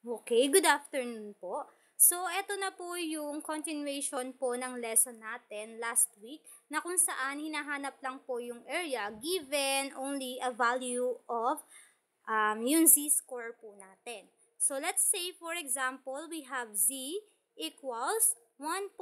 Okay, good afternoon po. So, eto na po yung continuation po ng lesson natin last week na kung saan hinahanap lang po yung area given only a value of um, yung z-score po natin. So, let's say for example, we have z equals 1.00.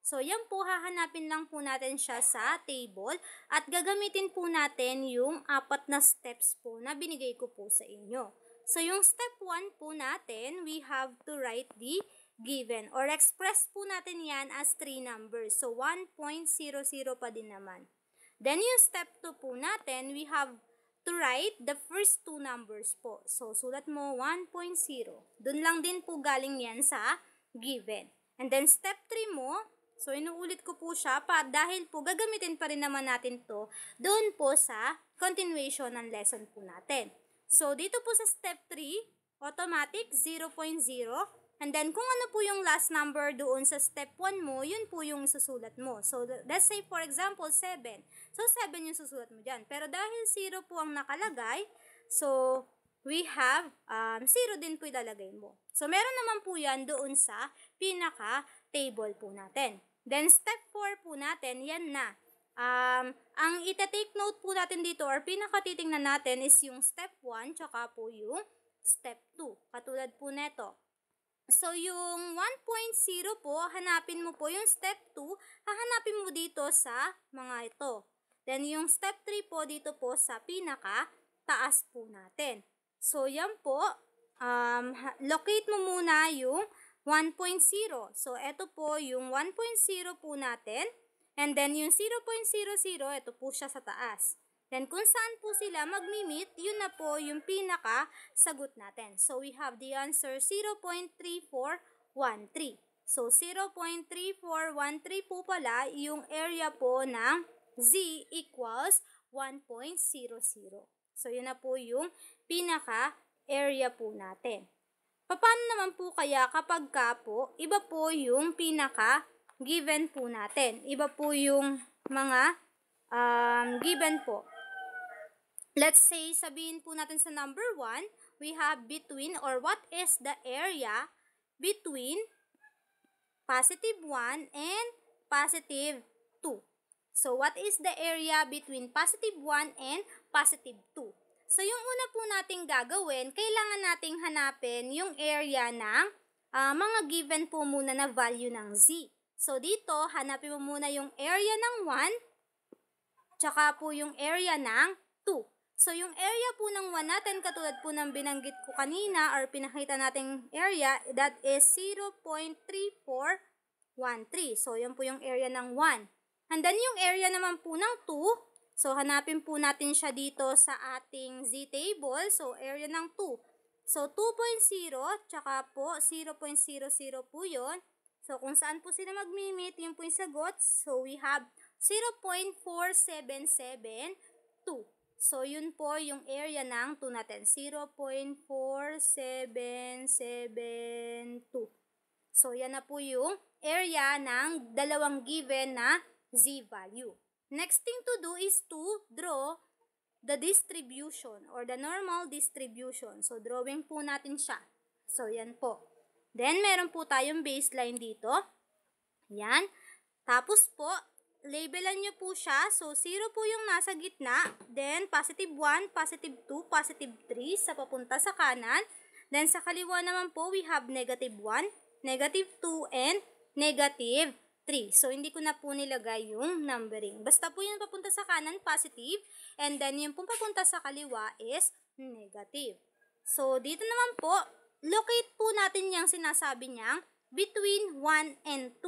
So, yan po, hahanapin lang po natin siya sa table at gagamitin po natin yung apat na steps po na binigay ko po sa inyo. So, yung step 1 po natin, we have to write the given or express po natin yan as 3 numbers. So, 1.00 pa din naman. Then, yung step 2 po natin, we have to write the first two numbers po. So, sulat mo 1.0. Doon lang din po galing yan sa given. And then, step 3 mo, so inuulit ko po siya pa, dahil po gagamitin pa rin naman natin to doon po sa continuation ng lesson po natin. So, dito po sa step 3, automatic 0.0. And then, kung ano po yung last number doon sa step 1 mo, yun po yung susulat mo. So, let's say for example, 7. So, 7 yung susulat mo dyan. Pero dahil 0 po ang nakalagay, so, we have um, 0 din po ilalagay mo. So, meron naman po yan doon sa pinaka-table po natin. Then, step 4 po natin, yan na. Um, ang ita-take note po natin dito or pinakatitingnan natin is yung step 1 tsaka po yung step 2. Katulad po neto. So, yung 1.0 po, hanapin mo po yung step 2, hahanapin mo dito sa mga ito. Then, yung step 3 po dito po sa pinaka taas po natin. So, yan po, um, locate mo muna yung 1.0. So, ito po yung 1.0 po natin. And then yung 0.00, ito po siya sa taas. Then kung saan po sila magmi-meet, yun na po yung pinaka sagot natin. So we have the answer 0.3413. So 0.3413 po pala yung area po ng z equals 1.00. So yun na po yung pinaka area po natin. Paano naman po kaya kapag ka po, iba po yung pinaka given po natin. Iba po yung mga um, given po. Let's say, sabihin po natin sa number 1, we have between or what is the area between positive 1 and positive 2. So, what is the area between positive 1 and positive 2? So, yung una po nating gagawin, kailangan nating hanapin yung area ng uh, mga given po muna na value ng z. So, dito, hanapin mo muna yung area ng 1, tsaka po yung area ng 2. So, yung area po ng 1 natin, katulad po ng binanggit ko kanina or pinakita nating area, that is 0.3413. So, yun po yung area ng 1. And then, yung area naman po ng 2, so hanapin po natin siya dito sa ating z-table. So, area ng 2. So, 2.0, tsaka po 0.00 po yun. So, kung saan po sila mag-meet, yun po yung sagot. So, we have 0.4772. So, yun po yung area ng 2 natin. 0.4772. So, yan na po yung area ng dalawang given na z-value. Next thing to do is to draw the distribution or the normal distribution. So, drawing po natin siya. So, yan po. Then, meron po tayong baseline dito. Yan. Tapos po, labelan nyo po siya. So, 0 po yung nasa gitna. Then, positive 1, positive 2, positive 3 sa papunta sa kanan. Then, sa kaliwa naman po, we have negative 1, negative 2, and negative 3. So, hindi ko na po nilagay yung numbering. Basta po yung papunta sa kanan, positive. And then, yung papunta sa kaliwa is negative. So, dito naman po, locate po natin yung sinasabi niyang between 1 and 2.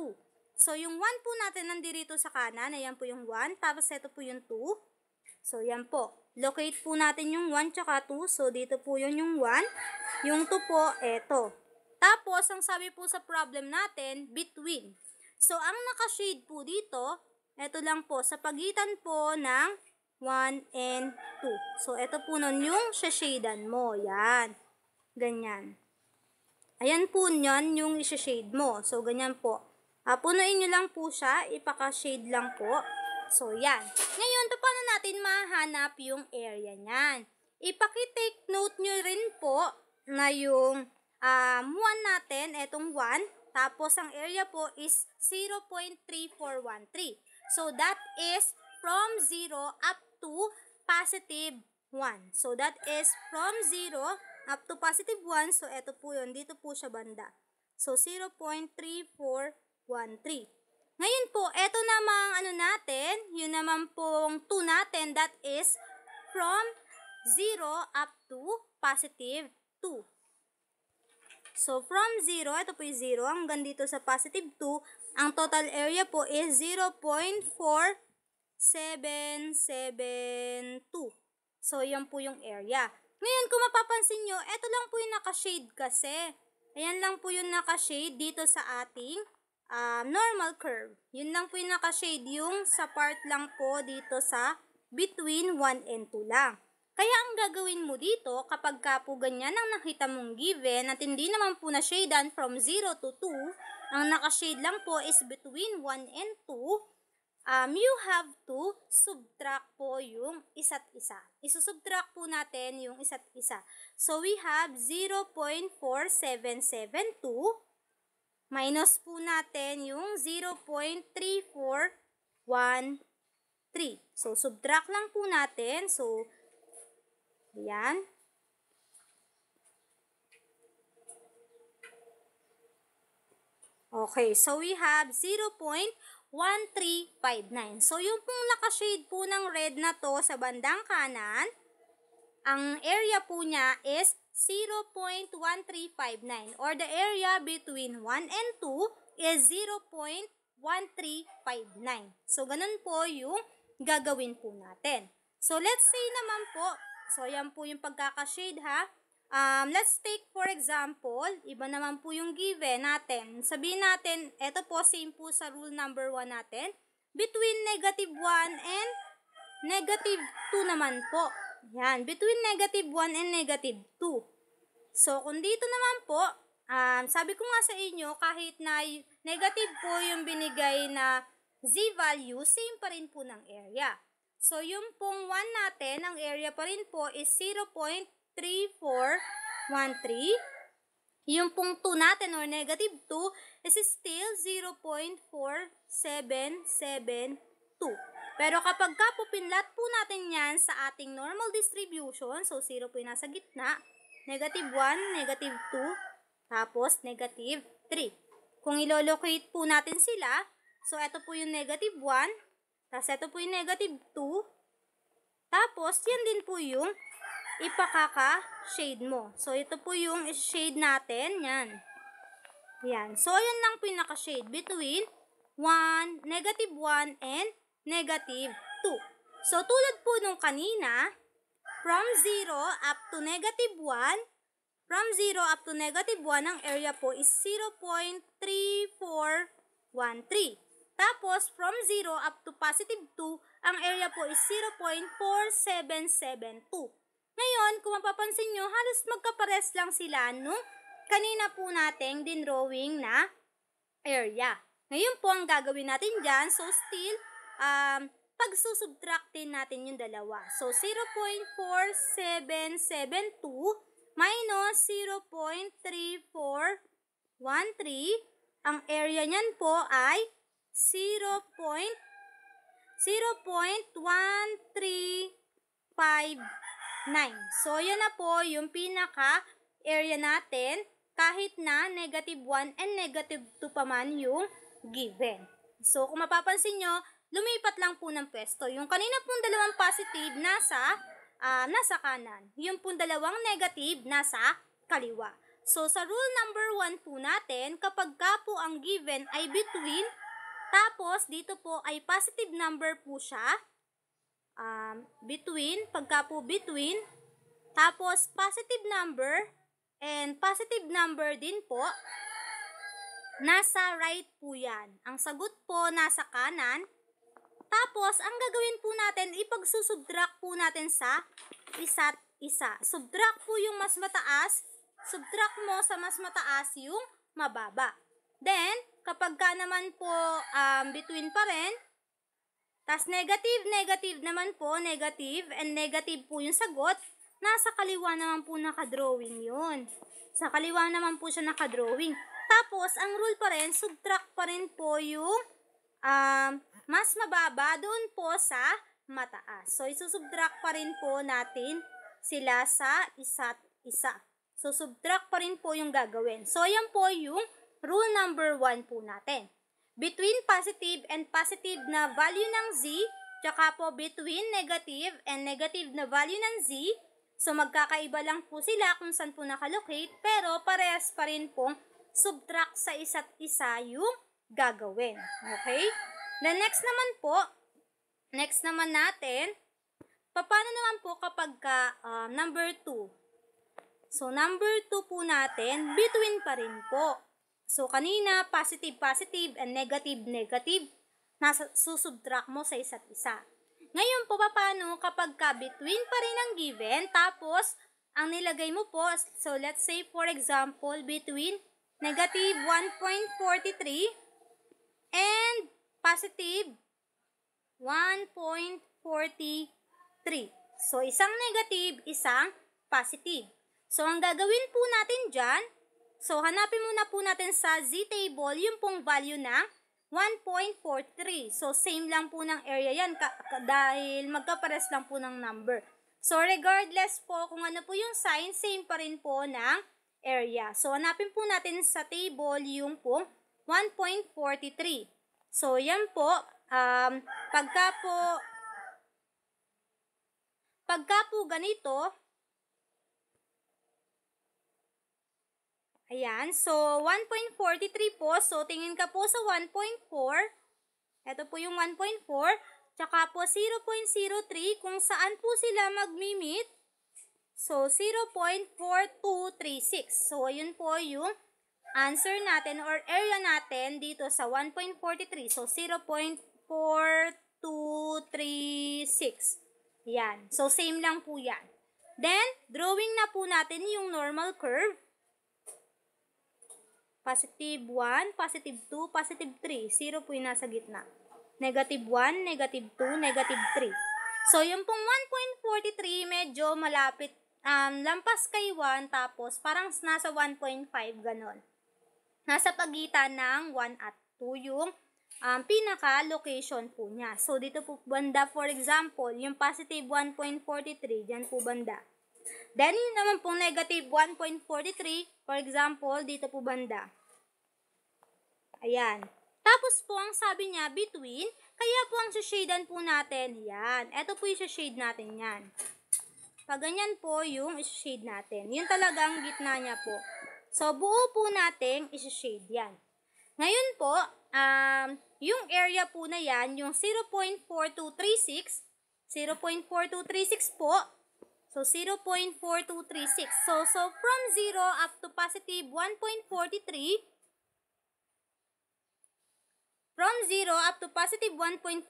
So, yung 1 po natin nandirito sa kanan, ayan po yung 1, tapos ito po yung 2. So, yan po. Locate po natin yung 1 tsaka 2. So, dito po yun yung 1. Yung 2 po, eto. Tapos, ang sabi po sa problem natin, between. So, ang nakashade po dito, eto lang po, sa pagitan po ng 1 and 2. So, eto po nun yung shadan mo. Yan. Ganyan. Ayan po nyan yung isa-shade mo. So, ganyan po. Uh, punuin nyo lang po siya. Ipaka-shade lang po. So, yan. Ngayon, to paano natin mahanap yung area nyan? Ipaki-take note nyo rin po na yung ah, um, 1 natin, etong 1. Tapos, ang area po is 0.3413. So, that is from 0 up to positive 1. So, that is from 0 up to positive 1. So, ito po yun, Dito po siya banda. So, 0.3413. Ngayon po, ito namang ano natin, yun naman pong 2 natin, that is from 0 up to positive 2. So, from 0, ito po yung 0, hanggang dito sa positive 2, ang total area po is 0.4772. So, yan po yung area. Ngayon, kung mapapansin nyo, eto lang po yung naka-shade kasi. Ayan lang po yung naka-shade dito sa ating uh, normal curve. Yun lang po yung naka-shade yung sa part lang po dito sa between 1 and 2 lang. Kaya ang gagawin mo dito, kapag ka po ganyan ang nakita mong given, at hindi naman po na shadean from 0 to 2, ang nakashade lang po is between 1 and 2, um, you have to subtract po yung isa't isa. Isusubtract po natin yung isa't isa. So, we have 0.4772 minus po natin yung 0.3413. So, subtract lang po natin. So, ayan. Okay, so we have 0.4772 1359. So, yung pong naka-shade po ng red na to sa bandang kanan, ang area po niya is 0.1359 or the area between 1 and 2 is 0.1359. So, ganun po yung gagawin po natin. So, let's say naman po, so yan po yung pagkaka-shade ha, Um, let's take for example, iba naman po yung given natin. Sabihin natin, ito po same po sa rule number 1 natin. Between negative 1 and negative 2 naman po. Yan, between negative 1 and negative 2. So, kung dito naman po, um, sabi ko nga sa inyo, kahit na negative po yung binigay na z-value, same pa rin po ng area. So, yung pong 1 natin, ang area pa rin po is 0.5 3413. Yung pong 2 natin or negative 2 is still 0.4772. Pero kapag ka po po natin yan sa ating normal distribution, so 0 po yung nasa gitna, negative 1, negative 2, tapos negative 3. Kung ilolocate po natin sila, so ito po yung negative 1, tapos ito po yung negative 2, tapos yan din po yung ipakaka-shade mo. So, ito po yung shade natin. Yan. Yan. So, yan lang pinaka-shade between 1, negative 1 and negative 2. So, tulad po nung kanina, from 0 up to negative 1, From 0 up to negative 1, ang area po is 0.3413. Tapos, from 0 up to positive 2, ang area po is 0.4772. Ngayon, kung mapapansin nyo, halos magkapares lang sila nung kanina po nating dinrawing na area. Ngayon po, ang gagawin natin dyan, so still, um, pagsusubtractin natin yung dalawa. So, 0.4772 minus 0.3413, ang area niyan po ay 0.0.135 9. So, yan na po yung pinaka area natin kahit na negative 1 and negative 2 pa man yung given. So, kung mapapansin nyo, lumipat lang po ng pwesto. Yung kanina pong dalawang positive, nasa, uh, nasa kanan. Yung pong dalawang negative, nasa kaliwa. So, sa rule number 1 po natin, kapag ka po ang given ay between, tapos dito po ay positive number po siya, um, between, pagka po between, tapos positive number, and positive number din po, nasa right po yan. Ang sagot po nasa kanan. Tapos, ang gagawin po natin, ipagsusubtract po natin sa isa't isa. Subtract po yung mas mataas, subtract mo sa mas mataas yung mababa. Then, kapag ka naman po um, between pa rin, tapos negative, negative naman po, negative, and negative po yung sagot, nasa kaliwa naman po nakadrawing yun. Sa kaliwa naman po siya nakadrawing. Tapos, ang rule pa rin, subtract pa rin po yung um, mas mababa doon po sa mataas. So, isusubtract pa rin po natin sila sa isa't isa. So, subtract pa rin po yung gagawin. So, ayan po yung rule number 1 po natin between positive and positive na value ng z, tsaka po between negative and negative na value ng z, so magkakaiba lang po sila kung saan po nakalocate, pero parehas pa rin pong subtract sa isa't isa yung gagawin. Okay? The next naman po, next naman natin, paano naman po kapag ka, uh, number 2? So, number 2 po natin, between pa rin po. So, kanina, positive, positive, and negative, negative, nasa, susubtract mo sa isa't isa. Ngayon po, paano kapag ka between pa rin ang given, tapos, ang nilagay mo po, so let's say, for example, between negative 1.43 and positive 1.43. So, isang negative, isang positive. So, ang gagawin po natin dyan, So, hanapin muna po natin sa z-table yung pong value na 1.43. So, same lang po ng area yan dahil magkapares lang po ng number. So, regardless po kung ano po yung sign, same pa rin po ng area. So, hanapin po natin sa table yung pong 1.43. So, yan po, um, pagka po, pagka po ganito, Ayan. So, 1.43 po. So, tingin ka po sa 1.4. Ito po yung 1.4. Tsaka po 0.03 kung saan po sila magmi-meet. So, 0.4236. So, ayun po yung answer natin or area natin dito sa 1.43. So, 0.4236. Yan. So, same lang po yan. Then, drawing na po natin yung normal curve. Positive 1, positive 2, positive 3. 0 po yung nasa gitna. Negative 1, negative 2, negative 3. So, yung pong 1.43, medyo malapit, um, lampas kay 1, tapos parang nasa 1.5, ganon. Nasa pagitan ng 1 at 2 yung um, pinaka-location po niya. So, dito po banda, for example, yung positive 1.43, dyan po banda. Then, yun naman pong negative 1.43, for example, dito po banda. Ayan. Tapos po, ang sabi niya, between, kaya po ang shadean po natin, yan. Ito po yung shade natin, yan. Pag ganyan po yung shade natin. Yun talagang gitna niya po. So, buo po nating isi-shade yan. Ngayon po, um, yung area po na yan, yung 0.4236, 0.4236 po, So, 0.4236. So, so from 0 up to positive 1.43, From 0 up to positive 1.43,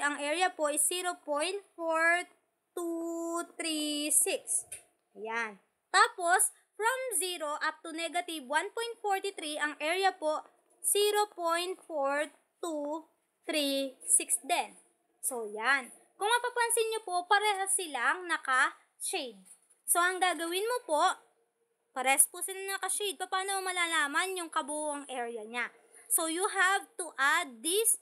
ang area po is 0.4236. Ayan. Tapos, from 0 up to negative 1.43, ang area po 0.4236 din. So, yan. Kung mapapansin nyo po, parehas silang naka shade. So, ang gagawin mo po, pares po sila naka-shade. Paano mo malalaman yung kabuuang area niya? So, you have to add these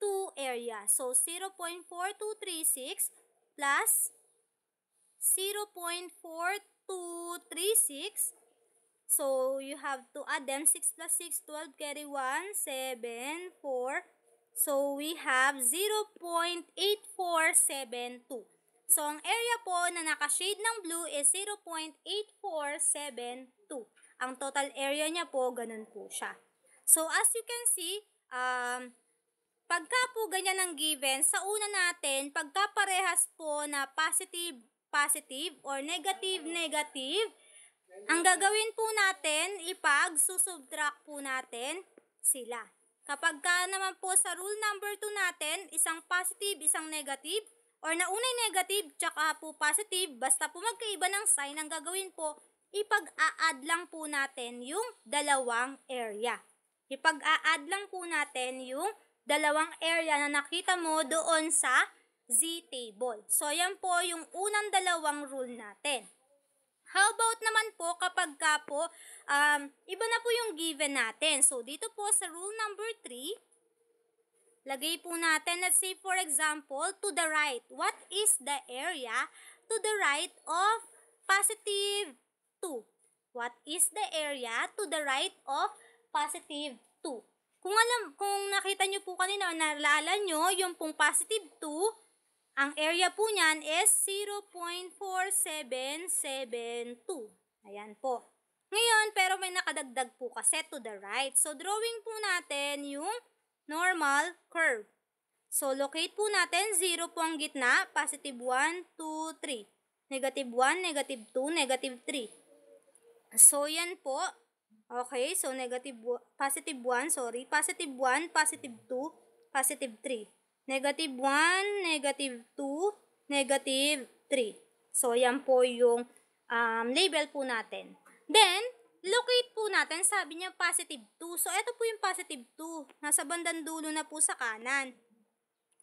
two area. So, 0.4236 plus 0.4236. So, you have to add them. 6 plus 6, 12, carry 1, 7, 4. So, we have 0.8472. So, ang area po na nakashade ng blue is 0.8472. Ang total area niya po, ganun po siya. So, as you can see, um, pagka po ganyan ang given, sa una natin, pagka parehas po na positive, positive or negative, negative, ang gagawin po natin, ipag susubtract po natin sila. Kapag ka naman po sa rule number 2 natin, isang positive, isang negative, or naunay negative tsaka po positive, basta po magkaiba ng sign ang gagawin po, ipag-a-add lang po natin yung dalawang area. Ipag-a-add lang po natin yung dalawang area na nakita mo doon sa z-table. So, yan po yung unang dalawang rule natin. How about naman po kapag ka po, um, iba na po yung given natin. So, dito po sa rule number 3, Lagay po natin, let's say for example, to the right. What is the area to the right of positive 2? What is the area to the right of positive 2? Kung alam, kung nakita nyo po kanina, naalala nyo, yung pong positive 2, ang area po niyan is 0.4772. Ayan po. Ngayon, pero may nakadagdag po kasi to the right. So, drawing po natin yung normal curve. So, locate po natin, 0 po ang gitna, positive 1, 2, 3. Negative 1, negative 2, negative 3. So, yan po. Okay, so negative, positive 1, sorry, positive 1, positive 2, positive 3. Negative 1, negative 2, negative 3. So, yan po yung um, label po natin. Then, locate po natin, sabi niya positive 2. So, ito po yung positive 2. Nasa bandang dulo na po sa kanan.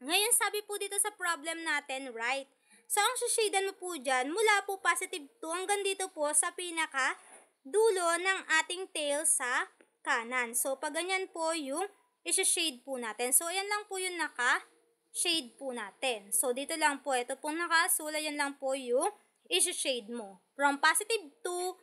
Ngayon, sabi po dito sa problem natin, right. So, ang sushadan mo po dyan, mula po positive 2 hanggang dito po sa pinaka dulo ng ating tail sa kanan. So, pag ganyan po yung isa-shade po natin. So, ayan lang po yung naka-shade po natin. So, dito lang po, ito pong nakasula, ayan lang po yung isa-shade mo. From positive 2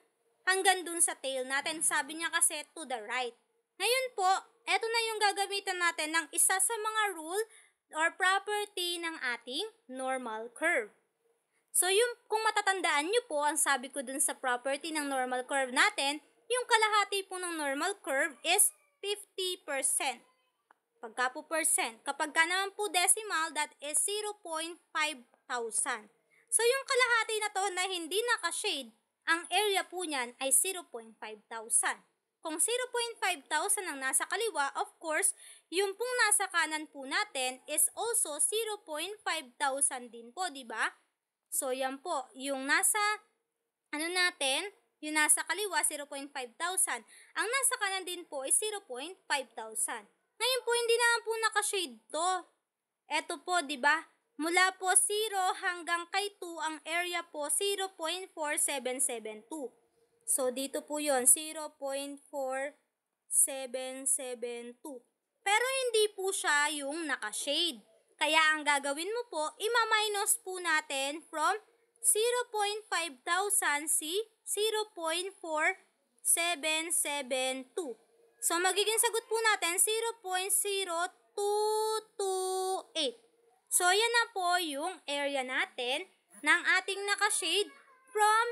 hanggang dun sa tail natin. Sabi niya kasi to the right. Ngayon po, eto na yung gagamitan natin ng isa sa mga rule or property ng ating normal curve. So yung, kung matatandaan nyo po, ang sabi ko dun sa property ng normal curve natin, yung kalahati po ng normal curve is 50%. Pagka po percent, kapag ka naman po decimal, that is 0.5 thousand. So yung kalahati na to na hindi naka-shade, ang area po niyan ay 0.5,000. Kung 0.5,000 ang nasa kaliwa, of course, yung pong nasa kanan po natin is also 0.5,000 din po, di ba? So, yan po, yung nasa, ano natin, yung nasa kaliwa, 0.5,000. Ang nasa kanan din po is 0.5,000. Ngayon po, hindi naman po nakashade to. Eto po, di ba? Mula po 0 hanggang kay 2, ang area po 0.4772. So, dito po yon 0.4772. Pero hindi po siya yung naka-shade. Kaya ang gagawin mo po, ima-minus po natin from 0.5000 si 0.4772. So, magiging sagot po natin 0.0228. So, yan na po yung area natin ng ating nakashade from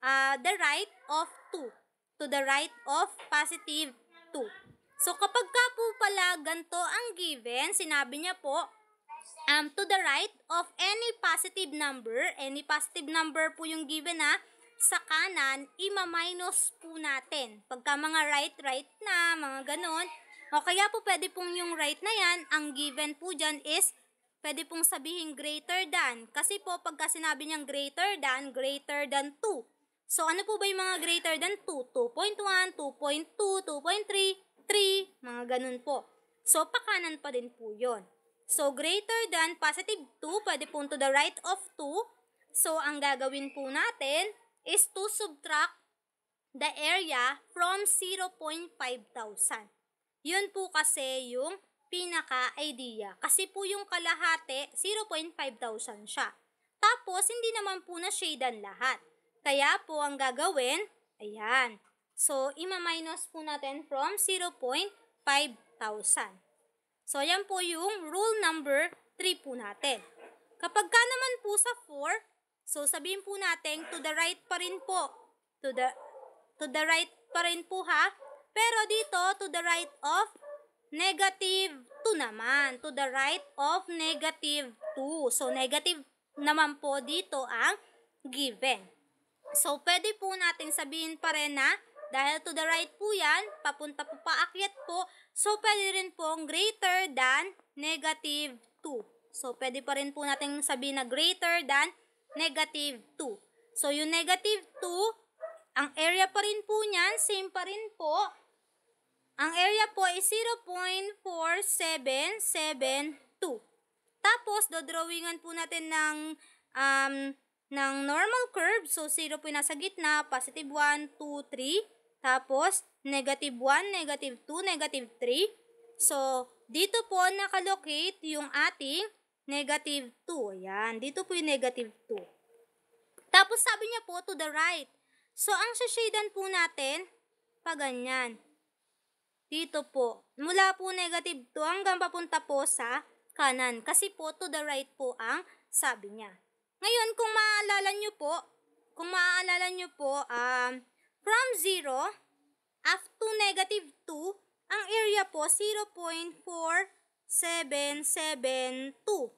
uh, the right of 2 to the right of positive 2. So, kapag ka po pala ganito ang given, sinabi niya po, um, to the right of any positive number, any positive number po yung given na, sa kanan, ima-minus po natin. Pagka mga right, right na, mga ganun. O kaya po pwede pong yung right na yan, ang given po dyan is pwede pong sabihin greater than. Kasi po, pagka sinabi niyang greater than, greater than 2. So, ano po ba yung mga greater than 2? 2.1, 2.2, 2.3, 3, mga ganun po. So, pakanan pa din po yon. So, greater than positive 2, pwede po to the right of 2. So, ang gagawin po natin is to subtract the area from 0.5,000. Yun po kasi yung pinaka-idea. Kasi po yung kalahati, 0.5,000 siya. Tapos, hindi naman po na-shadean lahat. Kaya po, ang gagawin, ayan. So, ima-minus po natin from 0.5,000. So, ayan po yung rule number 3 po natin. Kapag ka naman po sa 4, so sabihin po natin to the right pa rin po. To the, to the right pa rin po ha. Pero dito, to the right of negative 2 naman. To the right of negative 2. So, negative naman po dito ang given. So, pwede po natin sabihin pa rin na dahil to the right po yan, papunta po paakyat po. So, pwede rin pong greater than negative 2. So, pwede pa rin po natin sabihin na greater than negative 2. So, yung negative 2, ang area pa rin po niyan, same pa rin po ang area po ay 0.4772. Tapos, dodrawingan po natin ng, um, ng normal curve. So, 0 po nasa gitna. Positive 1, 2, 3. Tapos, negative 1, negative 2, negative 3. So, dito po nakalocate yung ating negative 2. Ayan, dito po yung negative 2. Tapos, sabi niya po to the right. So, ang shadan po natin, pa ganyan. Dito po, mula po negative 2 hanggang papunta po sa kanan. Kasi po to the right po ang sabi niya. Ngayon, kung maaalala nyo po, kung maaalala nyo po, um, from 0 up to negative 2, ang area po 0.4772.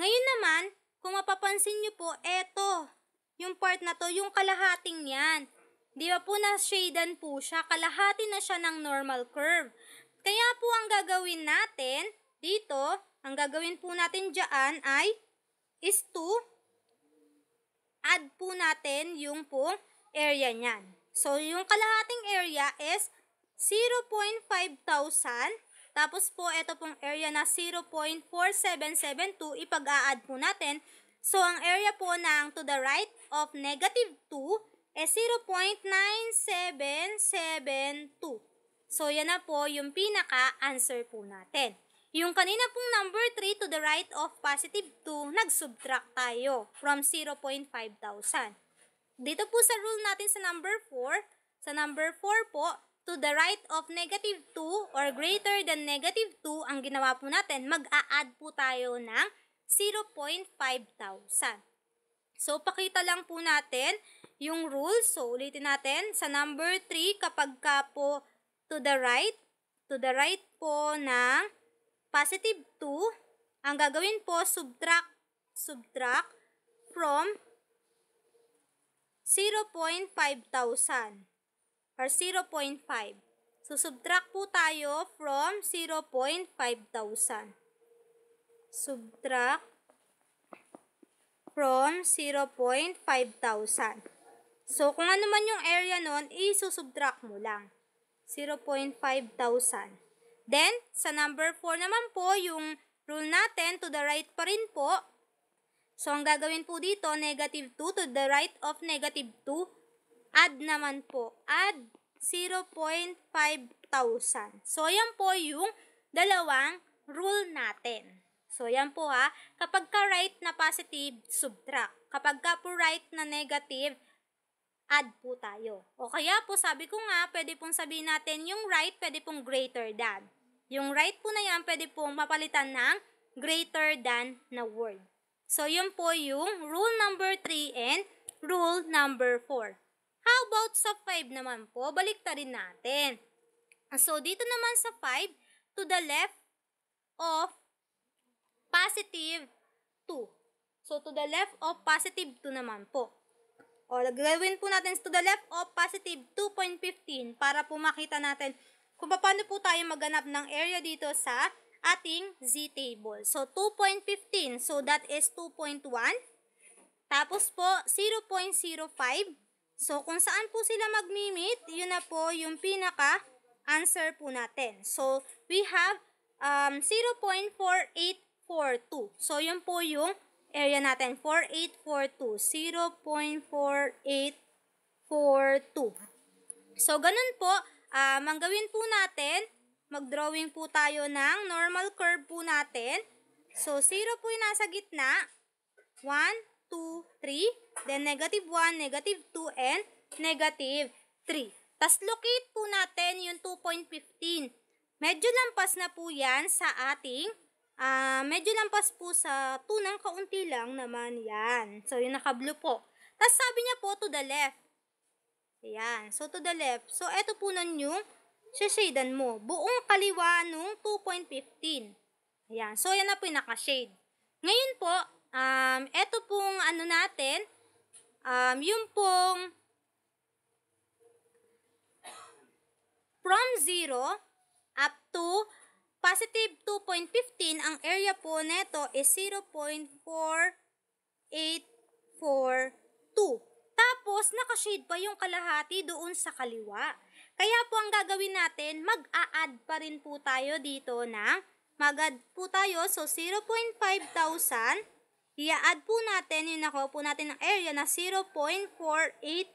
Ngayon naman, kung mapapansin nyo po, eto, yung part na to, yung kalahating niyan. Di ba po na shadan po siya, kalahati na siya ng normal curve. Kaya po ang gagawin natin dito, ang gagawin po natin dyan ay is to add po natin yung po area niyan. So, yung kalahating area is 0.5 thousand. Tapos po, ito pong area na 0.4772, ipag-a-add po natin. So, ang area po ng to the right of negative 2 eh 0.9772. So, yan na po yung pinaka-answer po natin. Yung kanina pong number 3 to the right of positive 2, nag-subtract tayo from 0.5,000. Dito po sa rule natin sa number 4, sa number 4 po, to the right of negative 2 or greater than negative 2, ang ginawa po natin, mag-a-add po tayo ng 0.5,000. So, pakita lang po natin yung rules. So, ulitin natin. Sa number 3, kapag ka po to the right, to the right po ng positive 2, ang gagawin po, subtract, subtract from 0.5,000 or 0.5. So, subtract po tayo from 0.5,000. Subtract from 0.5,000. So, kung ano man yung area nun, isusubtract mo lang. 0.5,000. Then, sa number 4 naman po, yung rule natin, to the right pa rin po. So, ang gagawin po dito, negative 2 to the right of negative 2. Add naman po. Add 0.5,000. So, ayan po yung dalawang rule natin. So, yan po ha. Kapag ka right na positive, subtract. Kapag ka po right na negative, add po tayo. O kaya po, sabi ko nga, pwede pong sabihin natin yung right, pwede pong greater than. Yung right po na yan, pwede pong mapalitan ng greater than na word. So, yun po yung rule number 3 and rule number 4. How about sa 5 naman po? Balik ta rin natin. So, dito naman sa 5, to the left of positive 2. So, to the left of positive 2 naman po. O, gagawin po natin to the left of positive 2.15 para po makita natin kung paano po tayo maghanap ng area dito sa ating Z table. So, 2.15. So, that is 2.1. Tapos po, 0.05. So, kung saan po sila mag-meet, yun na po yung pinaka answer po natin. So, we have um, 0.488 0.442. So, yan po yung area natin. 4842. 0.4842. So, ganun po. Uh, um, manggawin po natin. Mag-drawing po tayo ng normal curve po natin. So, 0 po yung nasa gitna. 1, 2, 3. Then, negative 1, negative 2, and negative 3. Tapos, locate po natin yung 2.15. Medyo lampas na po yan sa ating Uh, medyo lampas po sa tunang kaunti lang naman yan. So, yung naka-blue po. Tapos sabi niya po to the left. Ayan. So, to the left. So, eto po nun yung shadean mo. Buong kaliwa nung 2.15. Ayan. So, yan na po yung naka-shade. Ngayon po, um, eto pong ano natin, um, yung pong from 0 up to Positive 2.15, ang area po neto is 0.4842. Tapos, nakashade pa yung kalahati doon sa kaliwa. Kaya po ang gagawin natin, mag-a-add pa rin po tayo dito ng mag-add po tayo. So, 0.5,000. i add po natin, yung nakuha po natin ng area na 0.4842.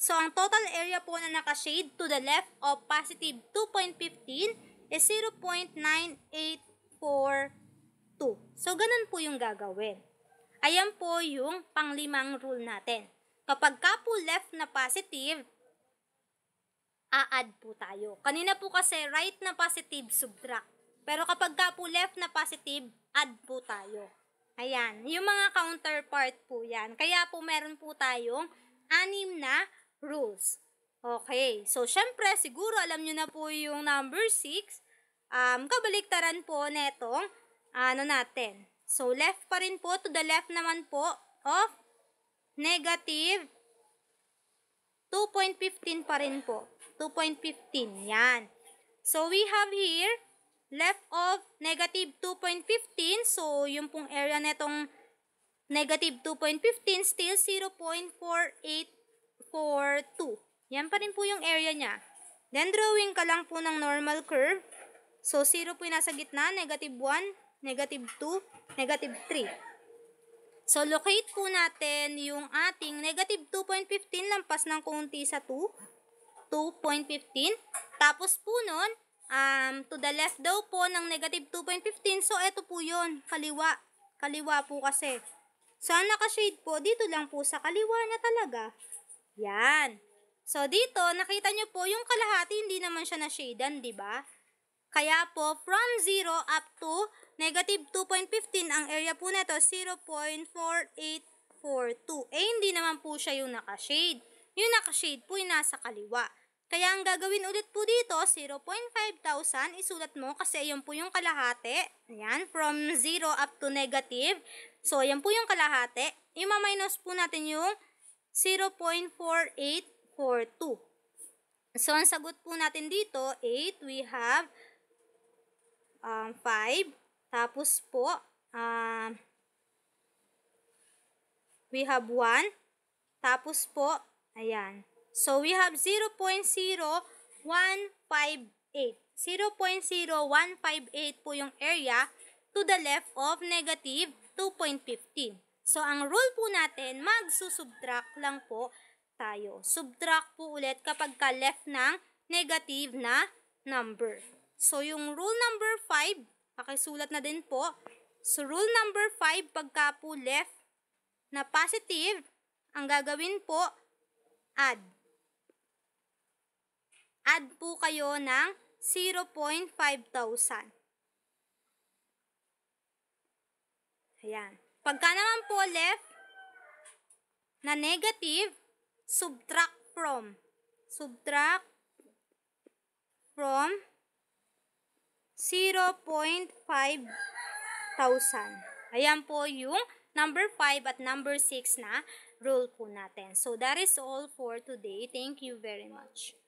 So, ang total area po na nakashade to the left of positive 2.15 is 0.9842. So, ganun po yung gagawin. Ayan po yung panglimang rule natin. Kapag ka po left na positive, a-add po tayo. Kanina po kasi right na positive, subtract. Pero kapag ka po left na positive, add po tayo. Ayan, yung mga counterpart po yan. Kaya po meron po tayong anim na rules. Okay, so syempre siguro alam nyo na po yung number 6. Um, kabaliktaran po netong ano natin. So left pa rin po, to the left naman po of negative 2.15 pa rin po. 2.15, yan. So we have here left of negative 2.15. So yung pong area netong negative 2.15 still 0.4842. Yan pa rin po yung area niya. Then, drawing ka lang po ng normal curve. So, 0 po yung nasa gitna, negative 1, negative 2, negative 3. So, locate po natin yung ating negative 2.15 lampas ng kunti sa 2. 2.15. Tapos po nun, um, to the left daw po ng negative 2.15. So, ito po yun. Kaliwa. Kaliwa po kasi. So, ang nakashade po, dito lang po sa kaliwa na talaga. Yan. So, dito, nakita nyo po, yung kalahati, hindi naman siya na-shadan, di ba? Kaya po, from 0 up to negative 2.15, ang area po nito 0.4842. Eh, hindi naman po siya yung nakashade. Yung nakashade po yung nasa kaliwa. Kaya ang gagawin ulit po dito, 0.5000, isulat mo kasi ayan po yung kalahati. Ayan, from 0 up to negative. So, ayan po yung kalahati. Ima-minus po natin yung 0.48 for 2. So, ang sagot po natin dito, 8, we have um, 5. Tapos po, um, we have 1. Tapos po, ayan. So, we have 0.0158. 0.0158 po yung area to the left of negative 2.15. So, ang rule po natin, magsusubtract lang po tayo. Subtract po ulit kapag ka left ng negative na number. So, yung rule number 5, pakisulat na din po. So, rule number 5, pagka po left na positive, ang gagawin po, add. Add po kayo ng 0.5,000. Ayan. Pagka naman po left na negative, subtract from. Subtract from 0.5 thousand. Ayan po yung number 5 at number 6 na rule po natin. So, that is all for today. Thank you very much.